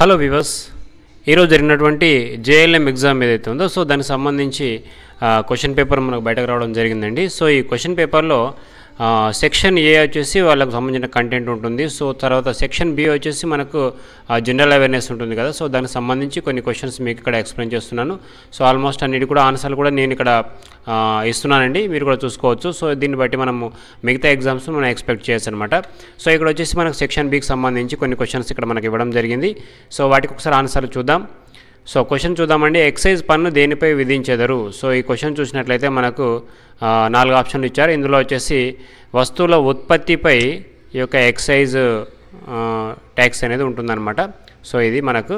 hello viewers ఈరోజు జరిగినటువంటి JLM exam ఏదైతే ఉందో సో దానికి సంబంధించి క్వశ్చన్ పేపర్ మనకు బయటకు రావడం జరిగిందండి సో ఈ క్వశ్చన్ పేపర్లో సెక్షన్ ఏ వచ్చేసి వాళ్ళకు సంబంధించిన కంటెంట్ ఉంటుంది సో తర్వాత సెక్షన్ బి వచ్చేసి మనకు జనరల్ అవేర్నెస్ ఉంటుంది కదా సో దానికి సంబంధించి కొన్ని క్వశ్చన్స్ మీకు ఇక్కడ ఎక్స్ప్లెయిన్ చేస్తున్నాను సో ఆల్మోస్ట్ అన్నిటి కూడా ఆన్సర్లు కూడా నేను ఇక్కడ ఇస్తున్నానండి మీరు కూడా చూసుకోవచ్చు సో దీన్ని బట్టి మనము మిగతా ఎగ్జామ్స్ మనం ఎక్స్పెక్ట్ చేయొచ్చు అనమాట సో ఇక్కడ వచ్చేసి మనకు సెక్షన్ బికి సంబంధించి కొన్ని క్వశ్చన్స్ ఇక్కడ మనకి ఇవ్వడం జరిగింది సో వాటికి ఒకసారి ఆన్సర్లు చూద్దాం సో క్వశ్చన్ చూద్దామండి ఎక్సైజ్ పన్ను దేనిపై విధించెదరు సో ఈ క్వశ్చన్ చూసినట్లయితే మనకు నాలుగు ఆప్షన్లు ఇచ్చారు ఇందులో వచ్చేసి వస్తువుల ఉత్పత్తిపై ఈ యొక్క ఎక్సైజ్ ట్యాక్స్ అనేది ఉంటుందన్నమాట సో ఇది మనకు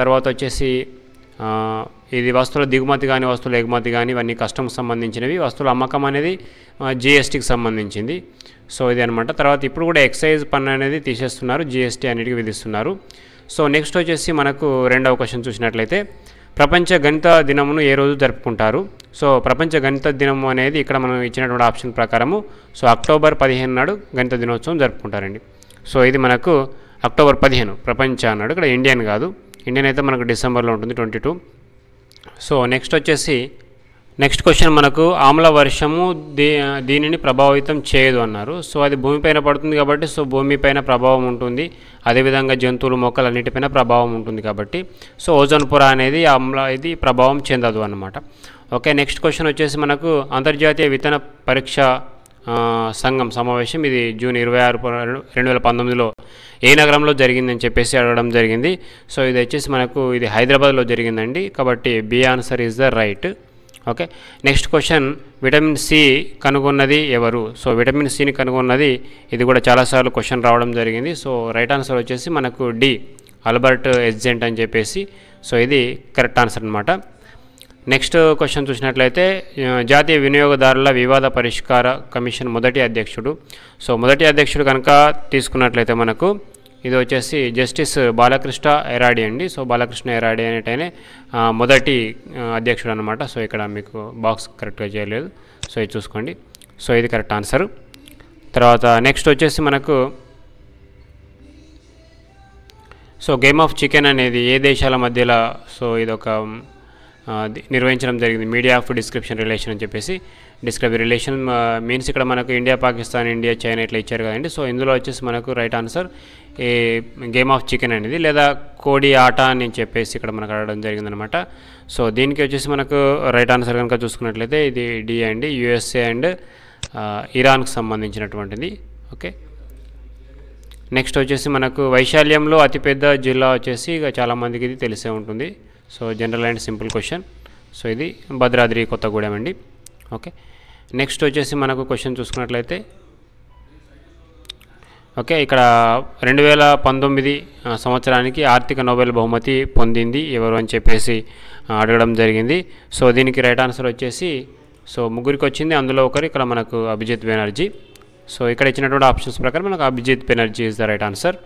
తర్వాత వచ్చేసి ఇది వస్తువుల దిగుమతి కానీ వస్తువుల ఎగుమతి కానీ ఇవన్నీ కస్టమ్కి సంబంధించినవి వస్తువుల అమ్మకం అనేది జిఎస్టీకి సంబంధించింది సో ఇది అనమాట తర్వాత ఇప్పుడు కూడా ఎక్సైజ్ పన్ను అనేది తీసేస్తున్నారు జిఎస్టీ అనేది విధిస్తున్నారు సో నెక్స్ట్ వచ్చేసి మనకు రెండవ క్వశ్చన్ చూసినట్లయితే ప్రపంచ గణిత దినమును ఏ రోజు జరుపుకుంటారు సో ప్రపంచ గణిత దినము అనేది ఇక్కడ మనం ఇచ్చినటువంటి ఆప్షన్ ప్రకారము సో అక్టోబర్ పదిహేను నాడు గణిత దినోత్సవం జరుపుకుంటారండి సో ఇది మనకు అక్టోబర్ పదిహేను ప్రపంచ అన్నాడు ఇక్కడ ఇండియన్ కాదు ఇండియన్ అయితే మనకు డిసెంబర్లో ఉంటుంది ట్వంటీ సో నెక్స్ట్ వచ్చేసి నెక్స్ట్ క్వశ్చన్ మనకు ఆమ్ల వర్షము దీ దీనిని ప్రభావితం చేయదు అన్నారు సో అది భూమిపైన పడుతుంది కాబట్టి సో భూమిపైన ప్రభావం ఉంటుంది అదేవిధంగా జంతువులు మొక్కలు అన్నిటిపైన ప్రభావం ఉంటుంది కాబట్టి సో ఓజోన్ పొర అనేది ఆమ్ల ఇది ప్రభావం చెందదు అనమాట ఓకే నెక్స్ట్ క్వశ్చన్ వచ్చేసి మనకు అంతర్జాతీయ విత్తన పరీక్ష సంఘం సమావేశం ఇది జూన్ ఇరవై ఆరు రెండు వేల పంతొమ్మిదిలో ఏ నగరంలో జరిగిందని చెప్పేసి అడగడం జరిగింది సో ఇది వచ్చేసి మనకు ఇది హైదరాబాద్లో జరిగిందండి కాబట్టి B answer is the right okay next question vitamin C కనుగొన్నది ఎవరు సో విటమిన్ సిని కనుగొన్నది ఇది కూడా చాలాసార్లు క్వశ్చన్ రావడం జరిగింది సో రైట్ ఆన్సర్ వచ్చేసి మనకు డి అల్బర్ట్ ఎజెంట్ అని చెప్పేసి సో ఇది కరెక్ట్ ఆన్సర్ అనమాట నెక్స్ట్ క్వశ్చన్ చూసినట్లయితే జాతీయ వినియోగదారుల వివాద పరిష్కార కమిషన్ మొదటి అధ్యక్షుడు సో మొదటి అధ్యక్షుడు కనుక తీసుకున్నట్లయితే మనకు ఇది వచ్చేసి జస్టిస్ బాలకృష్ణ ఎరాడి అండి సో బాలకృష్ణ ఎరాడి అనేటైనే మొదటి అధ్యక్షుడు అనమాట సో ఇక్కడ మీకు బాక్స్ కరెక్ట్గా చేయలేదు సో ఇది చూసుకోండి సో ఇది కరెక్ట్ ఆన్సర్ తర్వాత నెక్స్ట్ వచ్చేసి మనకు సో గేమ్ ఆఫ్ చికెన్ అనేది ఏ దేశాల మధ్యలో సో ఇది ఒక నిర్వహించడం జరిగింది మీడియా ఆఫ్ డిస్క్రిప్షన్ రిలేషన్ అని చెప్పేసి డిస్క్రైబ్ రిలేషన్ మీన్స్ ఇక్కడ మనకు ఇండియా పాకిస్తాన్ ఇండియా చైనా ఇట్లా ఇచ్చారు కదండి సో ఇందులో వచ్చేసి మనకు రైట్ ఆన్సర్ ఈ గేమ్ ఆఫ్ చికెన్ అనేది లేదా కోడి ఆట అని చెప్పేసి ఇక్కడ మనకు అడగడం జరిగిందనమాట సో దీనికి వచ్చేసి మనకు రైట్ ఆన్సర్ కనుక చూసుకున్నట్లయితే ఇది డి అండి యుఎస్ఏ అండ్ ఇరాన్కి సంబంధించినటువంటిది ఓకే నెక్స్ట్ వచ్చేసి మనకు వైశాల్యంలో అతిపెద్ద జిల్లా వచ్చేసి ఇక చాలామందికి ఇది తెలిసే ఉంటుంది so general and simple question so ఇది భద్రాద్రి కొత్తగూడెం అండి ఓకే నెక్స్ట్ వచ్చేసి మనకు క్వశ్చన్ చూసుకున్నట్లయితే ఓకే ఇక్కడ రెండు వేల పంతొమ్మిది సంవత్సరానికి ఆర్థిక నోబెల్ బహుమతి పొందింది ఎవరు అని చెప్పేసి అడగడం జరిగింది సో దీనికి రైట్ ఆన్సర్ వచ్చేసి సో ముగ్గురికి వచ్చింది అందులో ఒకరు ఇక్కడ మనకు అభిజిత్ బెనర్జీ సో ఇక్కడ ఇచ్చినటువంటి ఆప్షన్స్ ప్రకారం మనకు Abhijit Banerjee is the right answer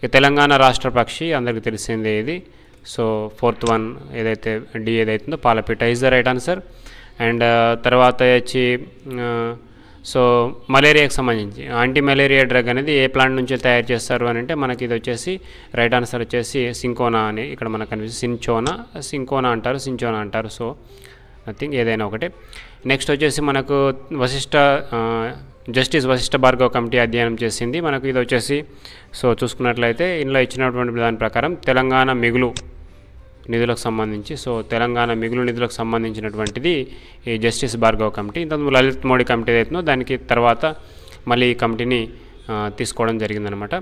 ఇక తెలంగాణ రాష్ట్ర పక్షి అందరికీ తెలిసిందే ఇది సో ఫోర్త్ వన్ ఏదైతే డి ఏదైతుందో పాలపీట is the right answer and తర్వాత వచ్చి uh, సో మలేరియాకి సంబంధించి యాంటీ మలేరియా డ్రగ్ అనేది ఏ ప్లాంట్ నుంచి తయారు చేస్తారు అని అంటే మనకి ఇది వచ్చేసి రైట్ ఆన్సర్ వచ్చేసి సింకోనా అని ఇక్కడ మనకు కనిపిస్తుంది సించోనా సింకోనా అంటారు సించోనా అంటారు సో ఐ థింక్ ఏదైనా ఒకటి నెక్స్ట్ వచ్చేసి మనకు Vashishta justice uh, Vashishtha Bhargava committee అధ్యయనం చేసింది మనకు ఇది వచ్చేసి సో చూసుకున్నట్లయితే ఇందులో ఇచ్చినటువంటి దాని ప్రకారం తెలంగాణ మిగులు నిధులకు సంబంధించి సో తెలంగాణ మిగులు నిధులకు సంబంధించినటువంటిది ఈ జస్టిస్ భార్గవ్ కమిటీ ఇంతకు లలిత్ మోడీ కమిటీ ఏదైతుందో దానికి తర్వాత మళ్ళీ ఈ కమిటీని తీసుకోవడం జరిగిందనమాట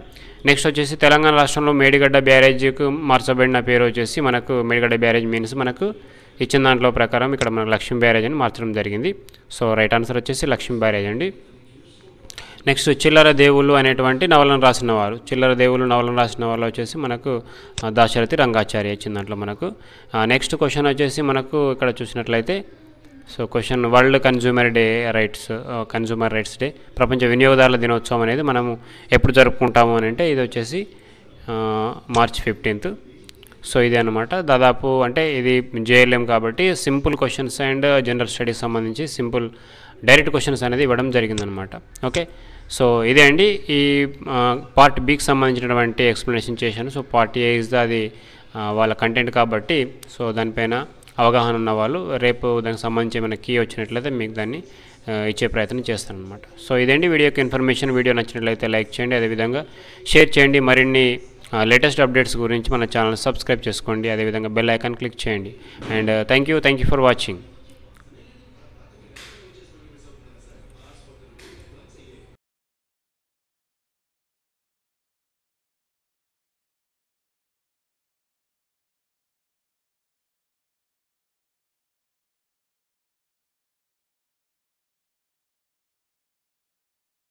నెక్స్ట్ వచ్చేసి తెలంగాణ రాష్ట్రంలో మేడిగడ్డ బ్యారేజ్కు మార్చబడిన పేరు వచ్చేసి మనకు మేడిగడ్డ బ్యారేజ్ మీన్స్ మనకు ఇచ్చిన దాంట్లో ప్రకారం ఇక్కడ మనకు లక్ష్మీ బ్యారేజ్ అని మార్చడం జరిగింది సో రైట్ ఆన్సర్ వచ్చేసి లక్ష్మీ బ్యారేజ్ అండి నెక్స్ట్ చిల్లర దేవుళ్ళు అనేటువంటి నవలను రాసిన వారు చిల్లర దేవుళ్ళు నవలను రాసిన వాళ్ళు వచ్చేసి మనకు దాశరథి రంగాచార్య ఇచ్చిన దాంట్లో మనకు నెక్స్ట్ క్వశ్చన్ వచ్చేసి మనకు ఇక్కడ చూసినట్లయితే so question world consumer day rights consumer rights day ప్రపంచ వినియోగదారుల దినోత్సవం అనేది మనము ఎప్పుడు జరుపుకుంటాము అని అంటే ఇది వచ్చేసి మార్చ్ ఫిఫ్టీన్త్ సో ఇది అనమాట దాదాపు అంటే ఇది జేఎల్ఎం కాబట్టి simple questions and general studies సంబంధించి సింపుల్ డైరెక్ట్ క్వశ్చన్స్ అనేది ఇవ్వడం జరిగిందనమాట ఓకే సో ఇదే అండి ఈ పార్ట్ బికి సంబంధించినటువంటి ఎక్స్ప్లెనేషన్ చేశాను సో పార్ట్ ఏ ఇస్ అది వాళ్ళ కంటెంట్ కాబట్టి సో దానిపైన అవగాహన ఉన్న వాళ్ళు రేపు దానికి సంబంధించి ఏమైనా కీ వచ్చినట్లయితే మీకు దాన్ని ఇచ్చే ప్రయత్నం చేస్తాను అనమాట సో ఇదండి వీడియోకి ఇన్ఫర్మేషన్ వీడియో నచ్చినట్లయితే లైక్ చేయండి అదేవిధంగా షేర్ చేయండి మరిన్ని లేటెస్ట్ అప్డేట్స్ గురించి మన ఛానల్ సబ్స్క్రైబ్ చేసుకోండి అదేవిధంగా బెల్ ఐకాన్ క్లిక్ చేయండి and thank you thank you for watching